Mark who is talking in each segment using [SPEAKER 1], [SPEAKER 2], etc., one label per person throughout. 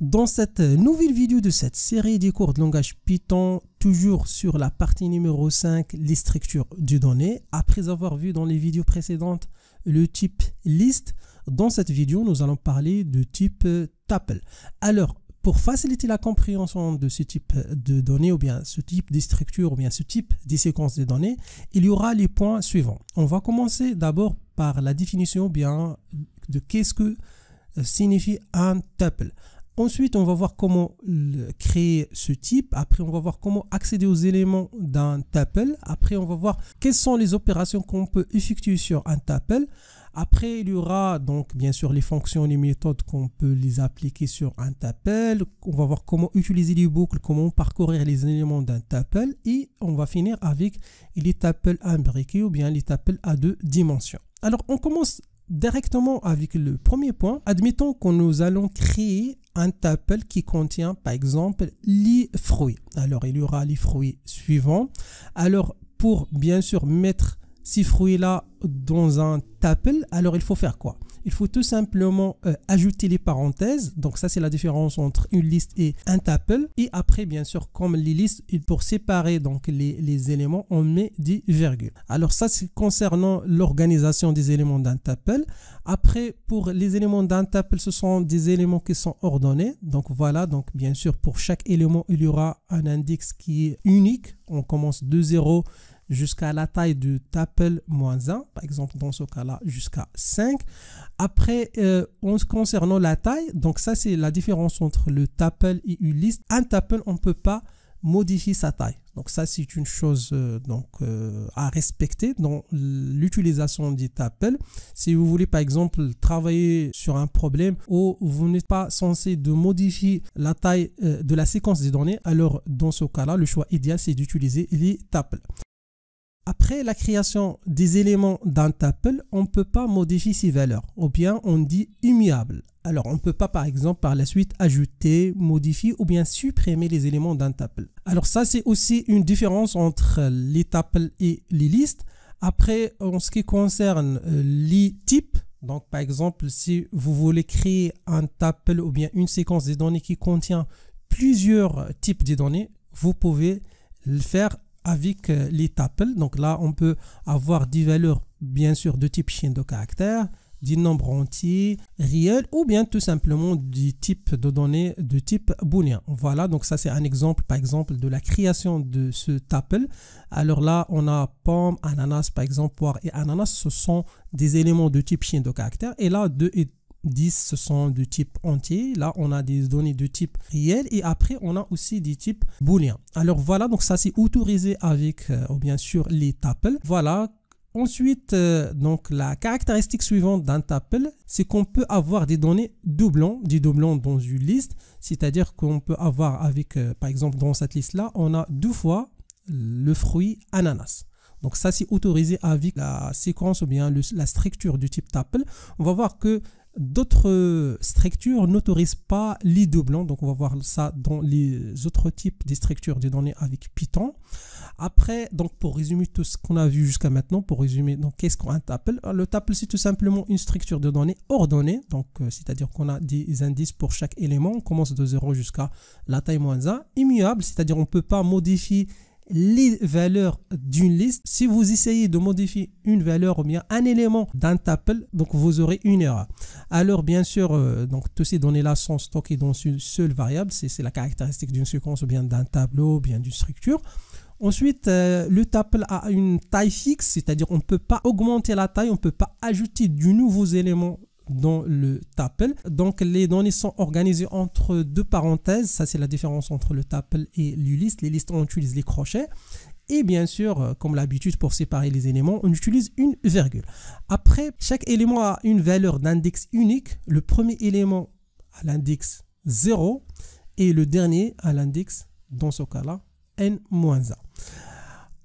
[SPEAKER 1] Dans cette nouvelle vidéo de cette série des cours de langage Python, toujours sur la partie numéro 5, les structures de données, après avoir vu dans les vidéos précédentes le type liste, dans cette vidéo, nous allons parler de type tuple. Alors, pour faciliter la compréhension de ce type de données, ou bien ce type de structure, ou bien ce type de séquence de données, il y aura les points suivants. On va commencer d'abord par la définition bien de qu'est-ce que signifie un tuple. Ensuite, on va voir comment créer ce type. Après, on va voir comment accéder aux éléments d'un tuple. Après, on va voir quelles sont les opérations qu'on peut effectuer sur un tuple. Après, il y aura donc bien sûr les fonctions, les méthodes qu'on peut les appliquer sur un tuple. On va voir comment utiliser les boucles, comment parcourir les éléments d'un tuple. Et on va finir avec les tuples imbriqués ou bien les tuples à deux dimensions. Alors, on commence directement avec le premier point, admettons que nous allons créer un tuple qui contient par exemple les fruits. Alors il y aura les fruits suivants. Alors pour bien sûr mettre ces fruits là dans un tuple, alors il faut faire quoi il faut tout simplement euh, ajouter les parenthèses. Donc ça, c'est la différence entre une liste et un tuple. Et après, bien sûr, comme les listes, pour séparer donc les, éléments, on met des virgules. Alors ça, c'est concernant l'organisation des éléments d'un tuple. Après, pour les éléments d'un tuple, ce sont des éléments qui sont ordonnés. Donc voilà, donc bien sûr, pour chaque élément, il y aura un index qui est unique. On commence de 0 jusqu'à la taille de tuple moins 1, par exemple dans ce cas-là jusqu'à 5. Après, euh, concernant la taille, donc ça c'est la différence entre le tuple et une liste. Un tuple on ne peut pas modifier sa taille. Donc ça c'est une chose euh, donc euh, à respecter dans l'utilisation des tappels. Si vous voulez par exemple travailler sur un problème où vous n'êtes pas censé de modifier la taille de la séquence des données, alors dans ce cas-là le choix idéal c'est d'utiliser les tuple après la création des éléments d'un tuple, on ne peut pas modifier ces valeurs, ou bien on dit immuable. Alors, on ne peut pas, par exemple, par la suite ajouter, modifier ou bien supprimer les éléments d'un tuple. Alors ça, c'est aussi une différence entre les tuples et les listes. Après, en ce qui concerne euh, les types, donc par exemple, si vous voulez créer un tuple ou bien une séquence de données qui contient plusieurs types de données, vous pouvez le faire avec euh, les tuples. Donc là, on peut avoir des valeurs, bien sûr, de type chaîne de caractères, des nombres entiers, réels, ou bien tout simplement du type de données de type booléen. Voilà, donc ça c'est un exemple, par exemple, de la création de ce tuple. Alors là, on a pomme, ananas, par exemple, poire et ananas, ce sont des éléments de type chaîne de caractère Et là, deux et 10, ce sont de type entier. Là, on a des données de type réel et après, on a aussi des types booléens. Alors voilà, donc ça c'est autorisé avec, euh, bien sûr, les tuples. Voilà, Ensuite, euh, donc la caractéristique suivante d'un tuple, c'est qu'on peut avoir des données doublons, des doublons dans une liste, c'est-à-dire qu'on peut avoir avec, euh, par exemple, dans cette liste-là, on a deux fois le fruit ananas. Donc ça, c'est autorisé avec la séquence ou bien la structure du type tuple. On va voir que D'autres structures n'autorisent pas les doublons, donc on va voir ça dans les autres types de structures de données avec Python. Après, donc pour résumer tout ce qu'on a vu jusqu'à maintenant, pour résumer, donc qu'est-ce qu'un tuple Le tuple, c'est tout simplement une structure de données ordonnée, donc euh, c'est-à-dire qu'on a des indices pour chaque élément, on commence de 0 jusqu'à la taille moins 1, immuable, c'est-à-dire on ne peut pas modifier les valeurs d'une liste. Si vous essayez de modifier une valeur ou bien un élément d'un tuple, donc vous aurez une erreur. Alors bien sûr, euh, donc toutes ces données-là sont stockées dans une seule variable, c'est la caractéristique d'une séquence ou bien d'un tableau ou bien d'une structure. Ensuite, euh, le tuple a une taille fixe, c'est-à-dire on ne peut pas augmenter la taille, on ne peut pas ajouter du nouveaux éléments dans le tuple. Donc les données sont organisées entre deux parenthèses, ça c'est la différence entre le tuple et l'uliste. Les listes, on utilise les crochets. Et bien sûr, euh, comme l'habitude pour séparer les éléments, on utilise une virgule. Après, chaque élément a une valeur d'index unique. Le premier élément à l'index 0 et le dernier à l'index, dans ce cas-là, n-1.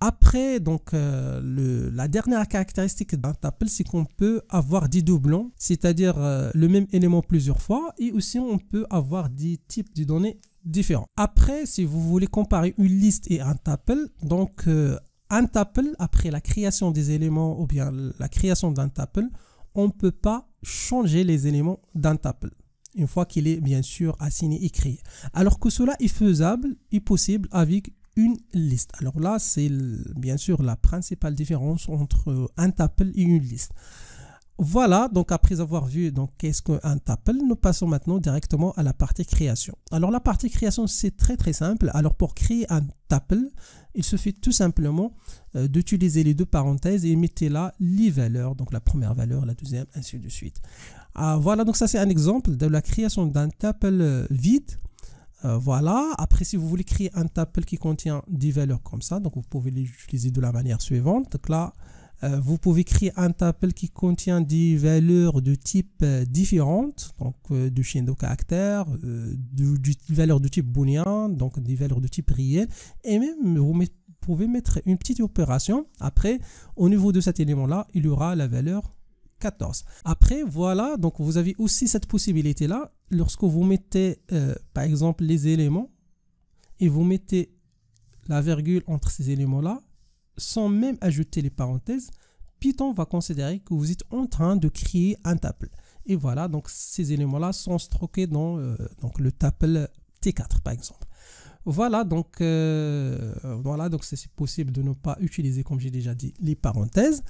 [SPEAKER 1] Après, donc, euh, le, la dernière caractéristique d'un tuple, c'est qu'on peut avoir des doublons, c'est-à-dire euh, le même élément plusieurs fois, et aussi on peut avoir des types de données différents. Après, si vous voulez comparer une liste et un tuple, donc euh, un tuple, après la création des éléments ou bien la création d'un tuple, on ne peut pas changer les éléments d'un tuple une fois qu'il est bien sûr assigné et créé. Alors que cela est faisable et possible avec liste. Alors là, c'est bien sûr la principale différence entre un tuple et une liste. Voilà, donc après avoir vu donc qu'est-ce qu'un tuple, nous passons maintenant directement à la partie création. Alors la partie création, c'est très très simple. Alors pour créer un tuple, il suffit tout simplement euh, d'utiliser les deux parenthèses et mettez là les valeurs, donc la première valeur, la deuxième, ainsi de suite. Ah, voilà, donc ça c'est un exemple de la création d'un tuple euh, vide euh, voilà. Après, si vous voulez créer un tableau qui contient des valeurs comme ça, donc vous pouvez l'utiliser de la manière suivante. là, euh, vous pouvez créer un tableau qui contient des valeurs de type euh, différentes, donc de chaîne de caractères, du, des valeurs de type boolean, donc des valeurs de type réel, et même vous pouvez mettre une petite opération. Après, au niveau de cet élément-là, il y aura la valeur 14. Après, voilà, donc vous avez aussi cette possibilité-là lorsque vous mettez, euh, par exemple, les éléments et vous mettez la virgule entre ces éléments-là, sans même ajouter les parenthèses, Python va considérer que vous êtes en train de créer un tuple. Et voilà, donc ces éléments-là sont stockés dans euh, donc le tuple T4, par exemple. Voilà, donc euh, voilà, donc c'est possible de ne pas utiliser, comme j'ai déjà dit, les parenthèses.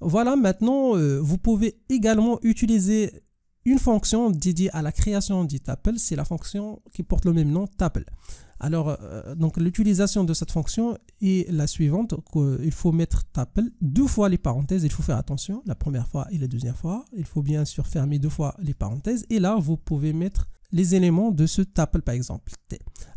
[SPEAKER 1] Voilà, maintenant, vous pouvez également utiliser une fonction dédiée à la création du tuple, c'est la fonction qui porte le même nom, tuple. Alors, euh, donc l'utilisation de cette fonction est la suivante, il faut mettre tuple deux fois les parenthèses, il faut faire attention, la première fois et la deuxième fois. Il faut bien sûr fermer deux fois les parenthèses et là, vous pouvez mettre les éléments de ce tuple par exemple.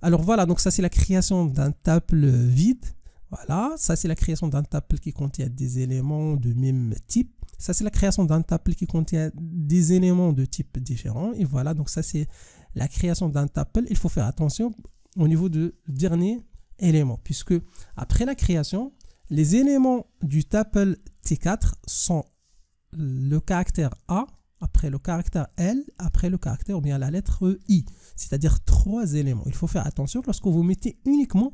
[SPEAKER 1] Alors voilà, donc ça c'est la création d'un tuple vide. Voilà, ça c'est la création d'un tuple qui contient des éléments de même type. Ça, c'est la création d'un tuple qui contient des éléments de type différents. Et voilà, donc ça, c'est la création d'un tuple. Il faut faire attention au niveau du dernier élément, puisque après la création, les éléments du tuple T4 sont le caractère A, après le caractère L, après le caractère ou bien la lettre I, c'est-à-dire trois éléments. Il faut faire attention lorsque vous mettez uniquement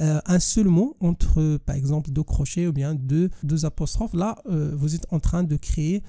[SPEAKER 1] euh, un seul mot entre, par exemple, deux crochets ou bien deux, deux apostrophes. Là, euh, vous êtes en train de créer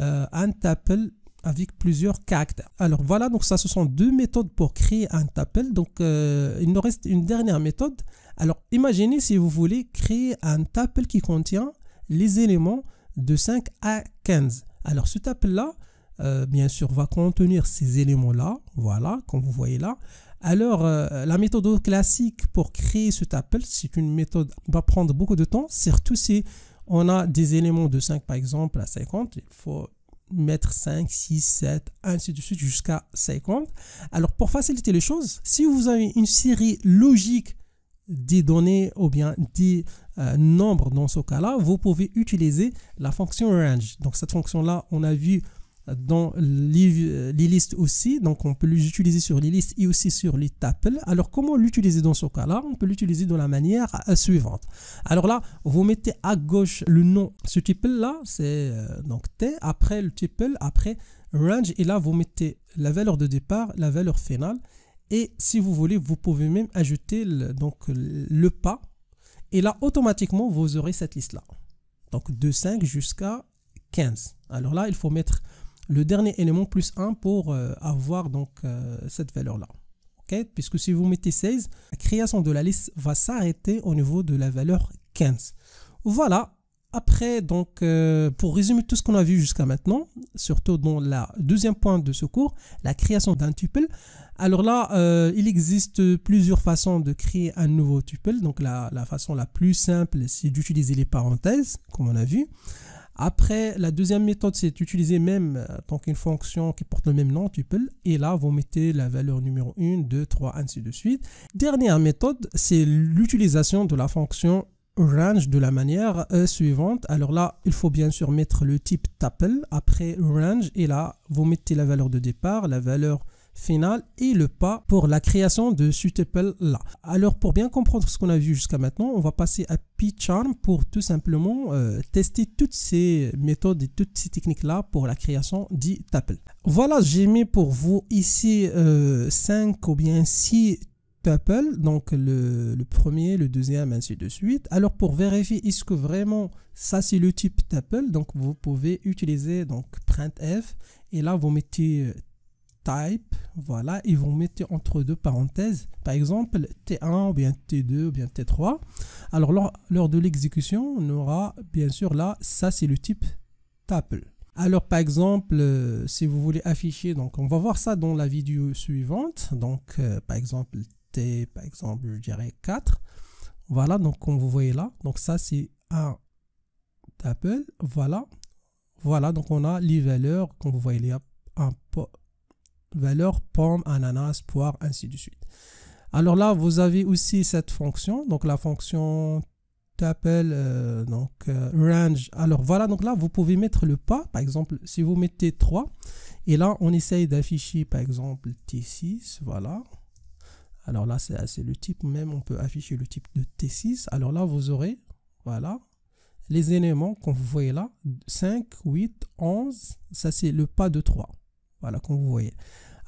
[SPEAKER 1] euh, un tuple avec plusieurs caractères. Alors voilà, donc ça, ce sont deux méthodes pour créer un tuple. Donc il nous reste une dernière méthode. Alors imaginez si vous voulez créer un tuple qui contient les éléments de 5 à 15. Alors ce tuple-là, euh, bien sûr, va contenir ces éléments-là, voilà, comme vous voyez là. Alors, euh, la méthode classique pour créer ce appel, c'est une méthode qui va prendre beaucoup de temps, surtout si on a des éléments de 5, par exemple, à 50, il faut mettre 5, 6, 7, ainsi de suite, jusqu'à 50. Alors, pour faciliter les choses, si vous avez une série logique des données ou bien des euh, nombres dans ce cas-là, vous pouvez utiliser la fonction range. Donc, cette fonction-là, on a vu dans euh, listes aussi, donc on peut l'utiliser sur listes et aussi sur les tuple. Alors comment l'utiliser dans ce cas-là On peut l'utiliser de la manière euh, suivante. Alors là, vous mettez à gauche le nom, ce tuple-là, c'est euh, donc T, après le tuple, après range, et là vous mettez la valeur de départ, la valeur finale, et si vous voulez, vous pouvez même ajouter donc, le pas, et là automatiquement vous aurez cette liste-là. Donc de 5 jusqu'à 15. Alors là, il faut mettre le dernier élément plus 1 pour euh, avoir donc euh, cette valeur-là. ok? Puisque si vous mettez 16, la création de la liste va s'arrêter au niveau de la valeur 15. Voilà. Après, donc, euh, pour résumer tout ce qu'on a vu jusqu'à maintenant, surtout dans la deuxième point de ce cours, la création d'un tuple. Alors là, il existe plusieurs façons de créer un nouveau tuple. Donc la, la façon la plus simple, c'est d'utiliser les parenthèses, comme on a vu. Après, la deuxième méthode, c'est d'utiliser même euh, tant une fonction qui porte le même nom, tuple. Et là, vous mettez la valeur numéro 1, 2, 3, ainsi de suite. Dernière méthode, c'est l'utilisation de la fonction range de la manière euh, suivante. Alors là, il faut bien sûr mettre le type tuple, après range, et là, vous mettez la valeur de départ, la valeur final et le pas pour la création de ce tuple là. Alors pour bien comprendre ce qu'on a vu jusqu'à maintenant, on va passer à PyCharm pour tout simplement euh, tester toutes ces méthodes et toutes ces techniques là pour la création du tuple. Voilà, j'ai mis pour vous ici 5 euh, ou bien 6 Apple, donc le, premier, le deuxième, ainsi de suite. Alors pour vérifier est-ce que vraiment ça c'est le type tuple, donc vous pouvez utiliser donc printf et là vous mettez euh, type, voilà, et vous mettez entre deux parenthèses, par exemple T1 ou bien T2 ou bien T3. Alors lors, de l'exécution, on aura bien sûr là, ça c'est le type tuple. Alors par exemple, euh, si vous voulez afficher, donc on va voir ça dans la vidéo suivante, donc euh, par exemple T, par exemple je dirais 4. Voilà, donc comme vous voyez là, donc ça c'est un tuple, voilà. Voilà, donc on a les valeurs, comme vous voyez, il y a un pot valeur pomme, ananas, poire, ainsi de suite. Alors là, vous avez aussi cette fonction, donc la fonction t'appelle euh, donc euh, range. Alors voilà, donc là, vous pouvez mettre le pas, par exemple, si vous mettez 3, et là, on essaye d'afficher, par exemple, T6, voilà. Alors là, c'est le type même, on peut afficher le type de T6. Alors là, vous aurez, voilà, les éléments qu'on vous voyez là, 5, 8, 11, ça c'est le pas de 3. Voilà, comme vous voyez.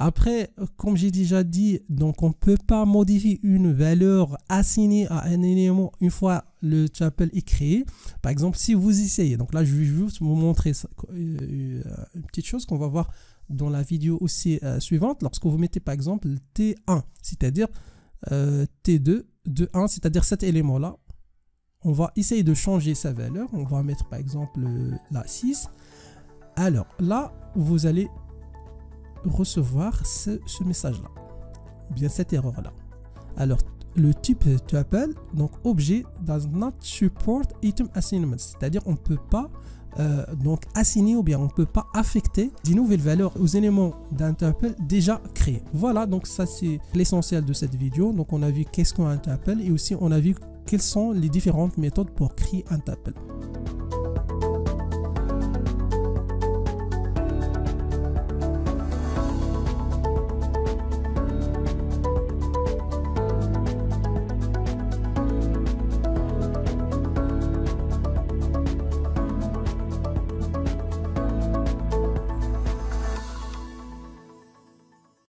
[SPEAKER 1] Après, comme j'ai déjà dit, donc on peut pas modifier une valeur assignée à un élément une fois le chapel est créé. Par exemple, si vous essayez, donc là je vais juste vous montrer euh, euh, une petite chose qu'on va voir dans la vidéo aussi euh, suivante. Lorsque vous mettez par exemple T1, c'est-à-dire T2 de 1, c'est-à-dire cet élément-là, on va essayer de changer sa valeur. On va mettre par exemple la 6. Alors là, vous allez recevoir ce, message-là, bien cette erreur-là. Alors, le type, tu appelles donc objet does not support item assignment, c'est-à-dire on peut pas euh, donc assigner ou bien on peut pas affecter des nouvelles valeurs aux éléments d'un tuple déjà créé. Voilà, donc ça c'est l'essentiel de cette vidéo. Donc on a vu qu'est-ce qu'un tuple et aussi on a vu quelles sont les différentes méthodes pour créer un tuple.